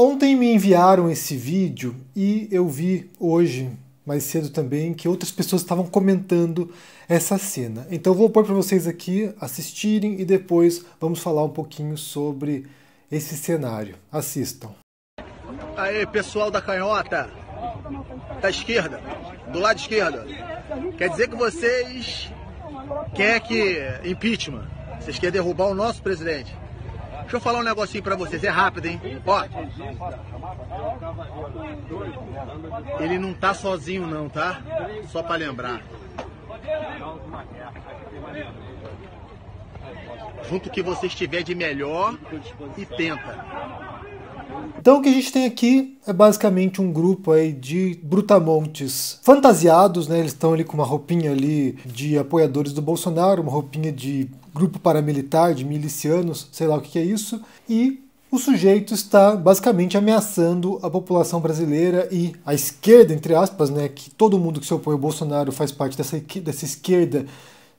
Ontem me enviaram esse vídeo e eu vi hoje, mais cedo também, que outras pessoas estavam comentando essa cena. Então vou pôr para vocês aqui assistirem e depois vamos falar um pouquinho sobre esse cenário. Assistam. Aí, pessoal da canhota, da esquerda, do lado esquerdo. Quer dizer que vocês querem que impeachment? Vocês querem derrubar o nosso presidente? Deixa eu falar um negocinho pra vocês, é rápido, hein? Ó. Ele não tá sozinho não, tá? Só pra lembrar. Junto que você estiver de melhor e tenta. Então o que a gente tem aqui é basicamente um grupo aí de brutamontes fantasiados, né? Eles estão ali com uma roupinha ali de apoiadores do Bolsonaro, uma roupinha de grupo paramilitar de milicianos, sei lá o que é isso, e o sujeito está basicamente ameaçando a população brasileira e a esquerda, entre aspas, né, que todo mundo que se opõe ao Bolsonaro faz parte dessa, dessa esquerda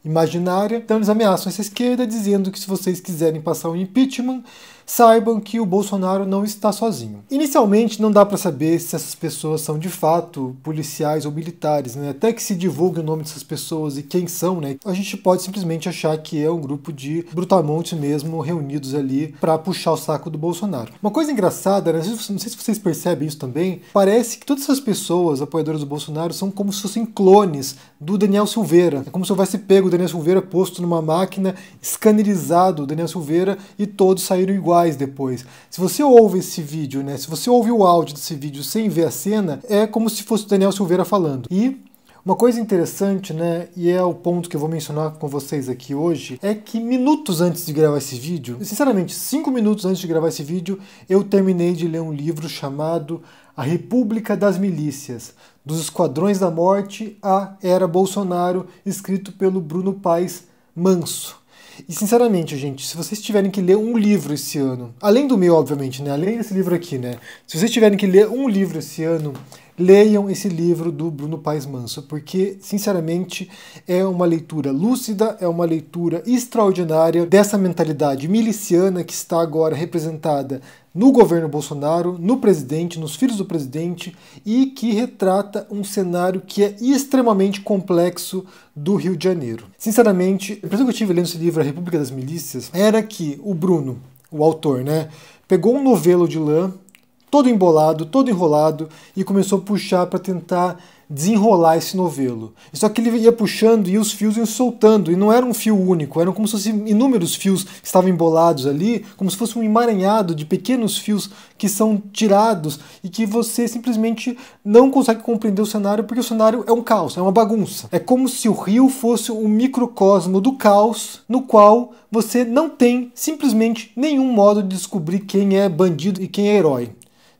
imaginária. Então eles ameaçam essa esquerda dizendo que se vocês quiserem passar um impeachment, saibam que o Bolsonaro não está sozinho. Inicialmente, não dá para saber se essas pessoas são de fato policiais ou militares, né? Até que se divulgue o nome dessas pessoas e quem são, né? A gente pode simplesmente achar que é um grupo de brutamontes mesmo reunidos ali para puxar o saco do Bolsonaro. Uma coisa engraçada, né? não sei se vocês percebem isso também, parece que todas essas pessoas apoiadoras do Bolsonaro são como se fossem clones do Daniel Silveira. É como se eu tivesse pego o Daniel Silveira posto numa máquina, escanerizado o Daniel Silveira e todos saíram iguais depois. Se você ouve esse vídeo, né, se você ouve o áudio desse vídeo sem ver a cena, é como se fosse o Daniel Silveira falando. E uma coisa interessante, né, e é o ponto que eu vou mencionar com vocês aqui hoje, é que minutos antes de gravar esse vídeo, sinceramente, cinco minutos antes de gravar esse vídeo, eu terminei de ler um livro chamado A República das Milícias, dos Esquadrões da Morte à Era Bolsonaro, escrito pelo Bruno Paes Manso. E sinceramente, gente, se vocês tiverem que ler um livro esse ano, além do meu, obviamente, né? Além desse livro aqui, né? Se vocês tiverem que ler um livro esse ano, leiam esse livro do Bruno Paes Manso, porque, sinceramente, é uma leitura lúcida, é uma leitura extraordinária dessa mentalidade miliciana que está agora representada no governo Bolsonaro, no presidente, nos filhos do presidente e que retrata um cenário que é extremamente complexo do Rio de Janeiro. Sinceramente, a impressão que eu tive lendo esse livro, A República das Milícias, era que o Bruno, o autor, né, pegou um novelo de lã todo embolado, todo enrolado, e começou a puxar para tentar desenrolar esse novelo. Só que ele ia puxando e os fios iam soltando, e não era um fio único, eram como se fossem inúmeros fios que estavam embolados ali, como se fosse um emaranhado de pequenos fios que são tirados e que você simplesmente não consegue compreender o cenário, porque o cenário é um caos, é uma bagunça. É como se o rio fosse um microcosmo do caos, no qual você não tem simplesmente nenhum modo de descobrir quem é bandido e quem é herói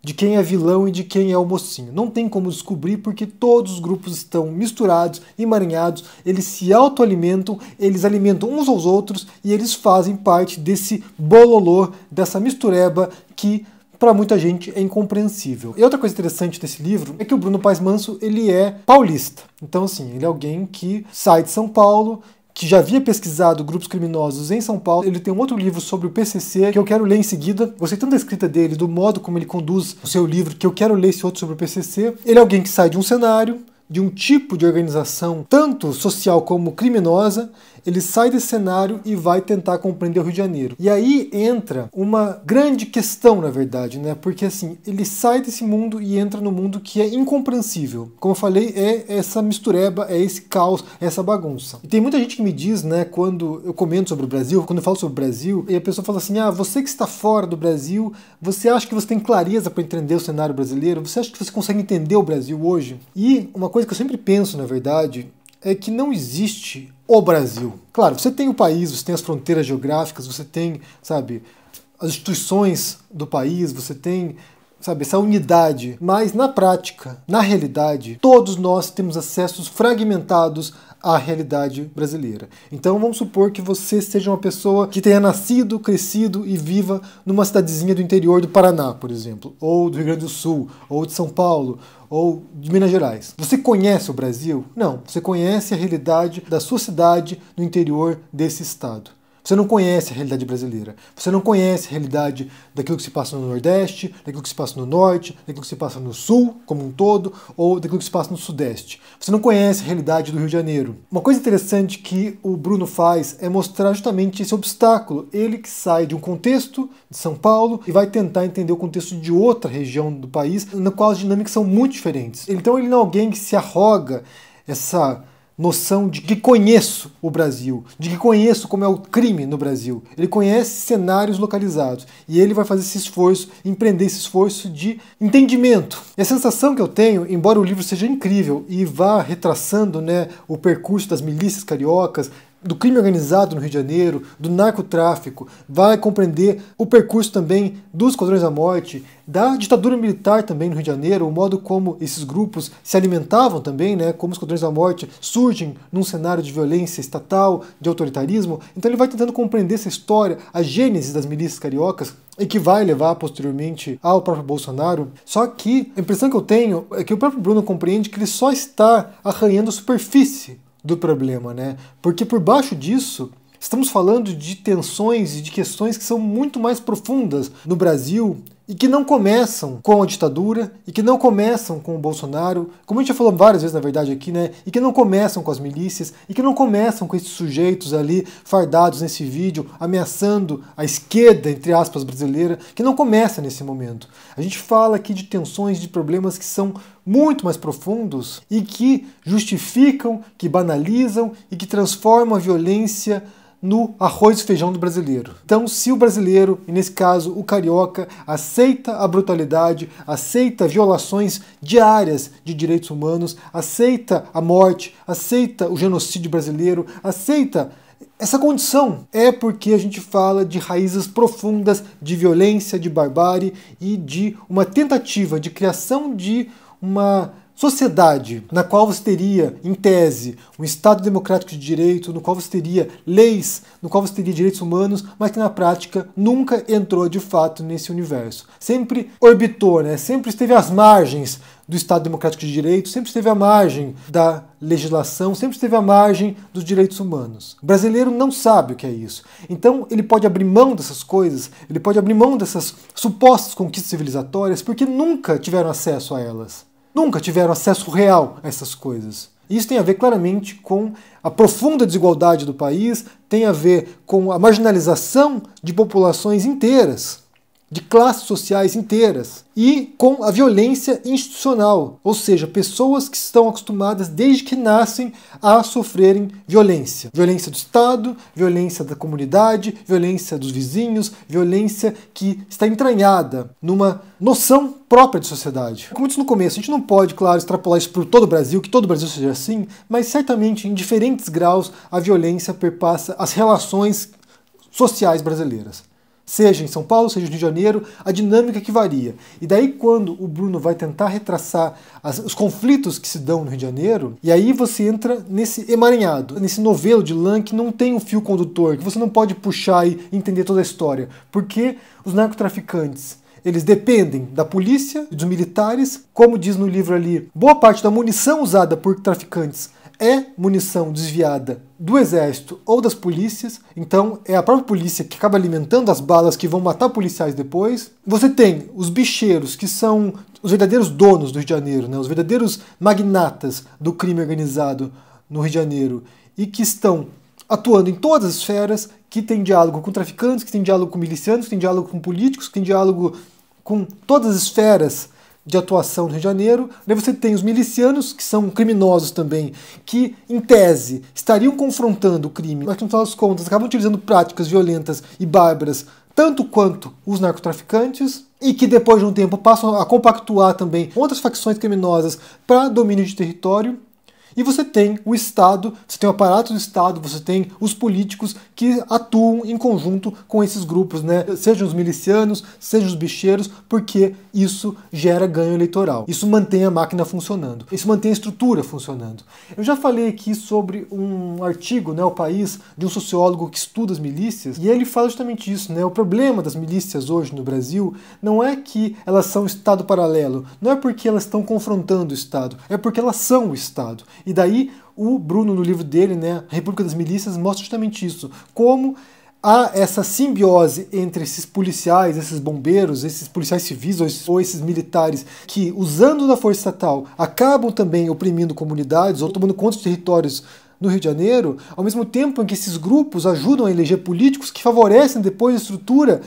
de quem é vilão e de quem é o mocinho. Não tem como descobrir porque todos os grupos estão misturados, emaranhados, eles se autoalimentam, eles alimentam uns aos outros e eles fazem parte desse bololô, dessa mistureba que para muita gente é incompreensível. E outra coisa interessante desse livro é que o Bruno Paes Manso, ele é paulista. Então assim, ele é alguém que sai de São Paulo que já havia pesquisado grupos criminosos em São Paulo. Ele tem um outro livro sobre o PCC que eu quero ler em seguida. Gostei tanto da escrita dele, do modo como ele conduz o seu livro, que eu quero ler esse outro sobre o PCC. Ele é alguém que sai de um cenário, de um tipo de organização, tanto social como criminosa, ele sai desse cenário e vai tentar compreender o Rio de Janeiro. E aí entra uma grande questão, na verdade, né? Porque assim, ele sai desse mundo e entra no mundo que é incompreensível. Como eu falei, é essa mistureba, é esse caos, é essa bagunça. E tem muita gente que me diz, né, quando eu comento sobre o Brasil, quando eu falo sobre o Brasil, e a pessoa fala assim: "Ah, você que está fora do Brasil, você acha que você tem clareza para entender o cenário brasileiro? Você acha que você consegue entender o Brasil hoje?" E uma coisa que eu sempre penso, na verdade, é que não existe o Brasil. Claro, você tem o país, você tem as fronteiras geográficas, você tem, sabe, as instituições do país, você tem, sabe, essa unidade. Mas na prática, na realidade, todos nós temos acessos fragmentados à realidade brasileira. Então vamos supor que você seja uma pessoa que tenha nascido, crescido e viva numa cidadezinha do interior do Paraná, por exemplo, ou do Rio Grande do Sul, ou de São Paulo, ou de Minas Gerais. Você conhece o Brasil? Não, você conhece a realidade da sua cidade no interior desse estado. Você não conhece a realidade brasileira. Você não conhece a realidade daquilo que se passa no Nordeste, daquilo que se passa no Norte, daquilo que se passa no Sul como um todo, ou daquilo que se passa no Sudeste. Você não conhece a realidade do Rio de Janeiro. Uma coisa interessante que o Bruno faz é mostrar justamente esse obstáculo. Ele que sai de um contexto de São Paulo e vai tentar entender o contexto de outra região do país, na qual as dinâmicas são muito diferentes. Então ele não é alguém que se arroga essa noção de que conheço o Brasil, de que conheço como é o crime no Brasil. Ele conhece cenários localizados e ele vai fazer esse esforço, empreender esse esforço de entendimento. E a sensação que eu tenho, embora o livro seja incrível e vá retraçando né, o percurso das milícias cariocas, do crime organizado no Rio de Janeiro, do narcotráfico, vai compreender o percurso também dos quadrões da morte, da ditadura militar também no Rio de Janeiro, o modo como esses grupos se alimentavam também, né, como os quadrões da morte surgem num cenário de violência estatal, de autoritarismo. Então ele vai tentando compreender essa história, a gênese das milícias cariocas e que vai levar posteriormente ao próprio Bolsonaro. Só que a impressão que eu tenho é que o próprio Bruno compreende que ele só está arranhando a superfície do problema, né? Porque por baixo disso estamos falando de tensões e de questões que são muito mais profundas no Brasil e que não começam com a ditadura e que não começam com o Bolsonaro, como a gente já falou várias vezes na verdade aqui, né? E que não começam com as milícias e que não começam com esses sujeitos ali fardados nesse vídeo ameaçando a esquerda, entre aspas, brasileira, que não começa nesse momento. A gente fala aqui de tensões, de problemas que são muito mais profundos e que justificam, que banalizam e que transformam a violência no arroz e feijão do brasileiro. Então, se o brasileiro, e nesse caso o carioca, aceita a brutalidade, aceita violações diárias de direitos humanos, aceita a morte, aceita o genocídio brasileiro, aceita essa condição, é porque a gente fala de raízes profundas de violência, de barbárie e de uma tentativa de criação de uma sociedade na qual você teria, em tese, um Estado democrático de direito, no qual você teria leis, no qual você teria direitos humanos, mas que na prática nunca entrou de fato nesse universo. Sempre orbitou, né? sempre esteve às margens do Estado democrático de direito, sempre esteve à margem da legislação, sempre esteve à margem dos direitos humanos. O brasileiro não sabe o que é isso. Então ele pode abrir mão dessas coisas, ele pode abrir mão dessas supostas conquistas civilizatórias, porque nunca tiveram acesso a elas nunca tiveram acesso real a essas coisas. Isso tem a ver claramente com a profunda desigualdade do país, tem a ver com a marginalização de populações inteiras de classes sociais inteiras e com a violência institucional, ou seja, pessoas que estão acostumadas desde que nascem a sofrerem violência, violência do Estado, violência da comunidade, violência dos vizinhos, violência que está entranhada numa noção própria de sociedade. Como disse no começo, a gente não pode, claro, extrapolar isso para todo o Brasil, que todo o Brasil seja assim, mas certamente em diferentes graus a violência perpassa as relações sociais brasileiras seja em São Paulo, seja no Rio de Janeiro, a dinâmica que varia. E daí, quando o Bruno vai tentar retraçar as, os conflitos que se dão no Rio de Janeiro, e aí você entra nesse emaranhado, nesse novelo de lã que não tem um fio condutor, que você não pode puxar e entender toda a história. Porque os narcotraficantes. Eles dependem da polícia e dos militares. Como diz no livro ali, boa parte da munição usada por traficantes é munição desviada do exército ou das polícias, então é a própria polícia que acaba alimentando as balas que vão matar policiais depois. Você tem os bicheiros, que são os verdadeiros donos do Rio de Janeiro, né? os verdadeiros magnatas do crime organizado no Rio de Janeiro, e que estão atuando em todas as esferas, que tem diálogo com traficantes, que tem diálogo com milicianos, que tem diálogo com políticos, que tem diálogo com todas as esferas de atuação no Rio de Janeiro. Daí você tem os milicianos, que são criminosos também, que, em tese, estariam confrontando o crime, mas que, no final das contas, acabam utilizando práticas violentas e bárbaras, tanto quanto os narcotraficantes, e que depois de um tempo passam a compactuar também outras facções criminosas para domínio de território. E você tem o Estado, você tem o aparato do Estado, você tem os políticos que atuam em conjunto com esses grupos, né? Sejam os milicianos, sejam os bicheiros, porque isso gera ganho eleitoral. Isso mantém a máquina funcionando. Isso mantém a estrutura funcionando. Eu já falei aqui sobre um artigo, né, O País, de um sociólogo que estuda as milícias, e ele fala justamente isso, né? O problema das milícias hoje no Brasil não é que elas são Estado paralelo, não é porque elas estão confrontando o Estado, é porque elas são o Estado. E daí o Bruno, no livro dele, né, República das Milícias, mostra justamente isso. Como há essa simbiose entre esses policiais, esses bombeiros, esses policiais civis ou esses, ou esses, militares que, usando da força estatal, acabam também oprimindo comunidades ou tomando conta de territórios no Rio de Janeiro, ao mesmo tempo em que esses grupos ajudam a eleger políticos que favorecem depois a estrutura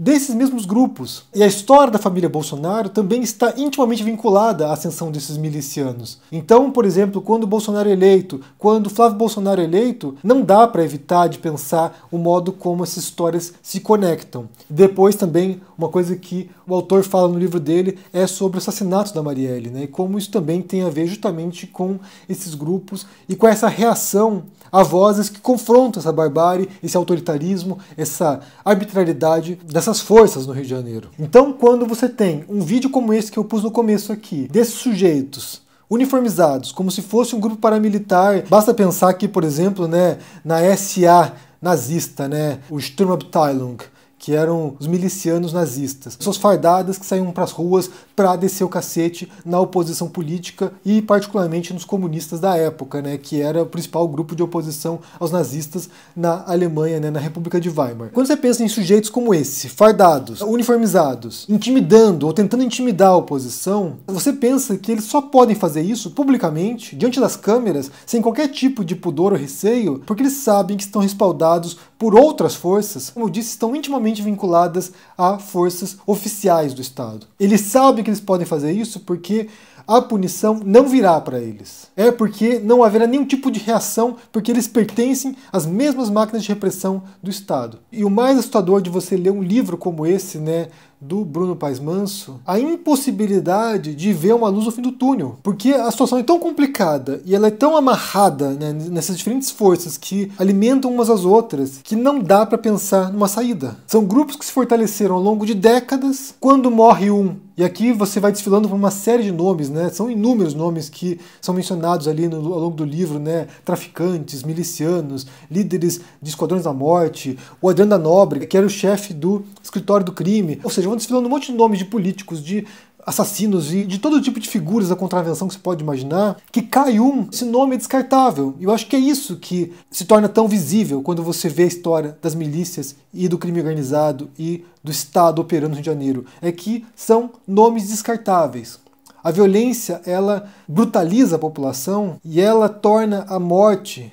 desses mesmos grupos. E a história da família Bolsonaro também está intimamente vinculada à ascensão desses milicianos. Então, por exemplo, quando Bolsonaro é eleito, quando Flávio Bolsonaro é eleito, não dá para evitar de pensar o modo como essas histórias se conectam. Depois também uma coisa que o autor fala no livro dele é sobre o assassinato da Marielle, né? E como isso também tem a ver justamente com esses grupos e com essa reação a vozes que confrontam essa barbárie, esse autoritarismo, essa arbitrariedade dessas forças no Rio de Janeiro. Então, quando você tem um vídeo como esse que eu pus no começo aqui, desses sujeitos uniformizados, como se fosse um grupo paramilitar, basta pensar aqui, por exemplo, né, na SA nazista, né, o Sturmabteilung, que eram os milicianos nazistas, pessoas fardadas que saíam para as ruas para descer o cacete na oposição política e particularmente nos comunistas da época, né, que era o principal grupo de oposição aos nazistas na Alemanha, né, na República de Weimar. Quando você pensa em sujeitos como esse, fardados, uniformizados, intimidando ou tentando intimidar a oposição, você pensa que eles só podem fazer isso publicamente, diante das câmeras, sem qualquer tipo de pudor ou receio, porque eles sabem que estão respaldados por outras forças, como eu disse, estão intimamente vinculadas a forças oficiais do Estado. Eles sabem que eles podem fazer isso porque a punição não virá para eles. É porque não haverá nenhum tipo de reação, porque eles pertencem às mesmas máquinas de repressão do Estado. E o mais assustador de você ler um livro como esse, né, do Bruno Paes Manso a impossibilidade de ver uma luz no fim do túnel. Porque a situação é tão complicada e ela é tão amarrada né, nessas diferentes forças que alimentam umas às outras que não dá para pensar numa saída. São grupos que se fortaleceram ao longo de décadas. Quando morre um, e aqui você vai desfilando por uma série de nomes, né? São inúmeros nomes que são mencionados ali no, ao longo do livro, né? Traficantes, milicianos, líderes de esquadrões da morte, o Adriano da Nóbrega, que era o chefe do escritório do crime. Ou seja, vão desfilando um monte de nomes de políticos, de assassinos e de todo tipo de figuras da contravenção que você pode imaginar, que cai um, esse nome é descartável. E eu acho que é isso que se torna tão visível quando você vê a história das milícias e do crime organizado e do Estado operando no Rio de Janeiro. É que são nomes descartáveis. A violência, ela brutaliza a população e ela torna a morte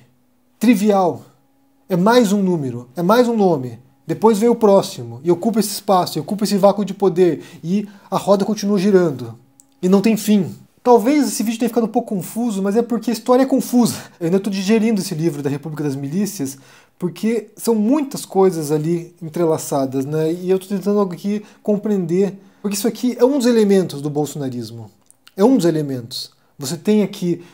trivial. É mais um número, é mais um nome. Depois vem o próximo e ocupa esse espaço, e ocupa esse vácuo de poder e a roda continua girando e não tem fim. Talvez esse vídeo tenha ficado um pouco confuso, mas é porque a história é confusa. Eu ainda estou digerindo esse livro da República das Milícias, porque são muitas coisas ali entrelaçadas, né? E eu estou tentando aqui compreender, porque isso aqui é um dos elementos do bolsonarismo. É um dos elementos. Você tem aqui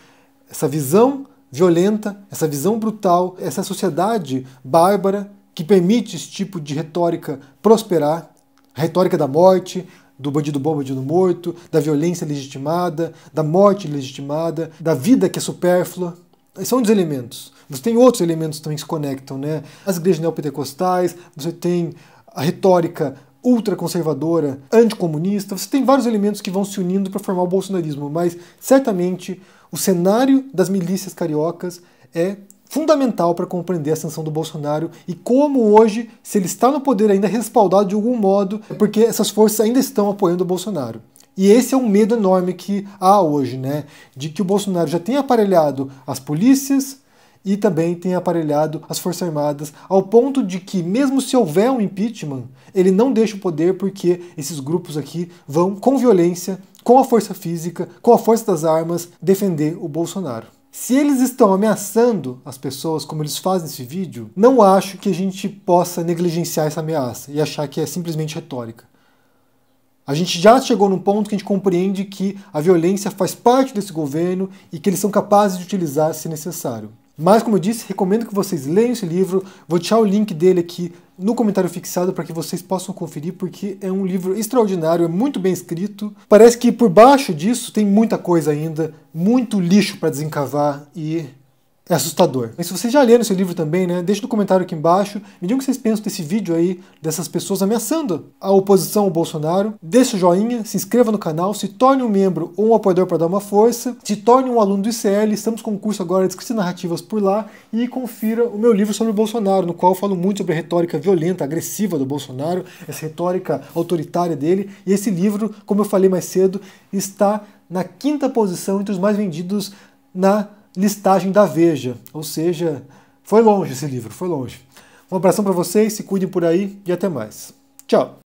essa visão violenta, essa visão brutal, essa sociedade bárbara que permite esse tipo de retórica prosperar a retórica da morte, do bandido bom, bandido morto, da violência legitimada, da morte legitimada, da vida que é supérflua. são um dos elementos. Você tem outros elementos também que se conectam, né? As igrejas neopentecostais, você tem a retórica ultraconservadora, anticomunista, você tem vários elementos que vão se unindo para formar o bolsonarismo, mas certamente o cenário das milícias cariocas é fundamental para compreender a sanção do Bolsonaro e como hoje, se ele está no poder ainda respaldado de algum modo, é porque essas forças ainda estão apoiando o Bolsonaro. E esse é um medo enorme que há hoje, né? De que o Bolsonaro já tenha aparelhado as polícias e também tenha aparelhado as Forças Armadas, ao ponto de que, mesmo se houver um impeachment, ele não deixa o poder porque esses grupos aqui vão com violência, com a força física, com a força das armas, defender o Bolsonaro. Se eles estão ameaçando as pessoas como eles fazem nesse vídeo, não acho que a gente possa negligenciar essa ameaça e achar que é simplesmente retórica. A gente já chegou num ponto que a gente compreende que a violência faz parte desse governo e que eles são capazes de utilizar se necessário. Mas, como eu disse, recomendo que vocês leiam esse livro. Vou deixar o link dele aqui no comentário fixado para que vocês possam conferir, porque é um livro extraordinário, é muito bem escrito. Parece que por baixo disso tem muita coisa ainda, muito lixo para desencavar e é assustador. Mas se vocês já leram esse livro também, né, Deixe no comentário aqui embaixo, me digam o que vocês pensam desse vídeo aí, dessas pessoas ameaçando a oposição ao Bolsonaro. Deixe o joinha, se inscreva no canal, se torne um membro ou um apoiador para dar uma força, se torne um aluno do ICL, estamos com um curso agora de escrita narrativas por lá e confira o meu livro sobre o Bolsonaro, no qual eu falo muito sobre a retórica violenta, agressiva do Bolsonaro, essa retórica autoritária dele, e esse livro, como eu falei mais cedo, está na quinta posição entre os mais vendidos na listagem da Veja. Ou seja, foi longe esse livro, foi longe. Um abração para vocês, se cuidem por aí e até mais. Tchau!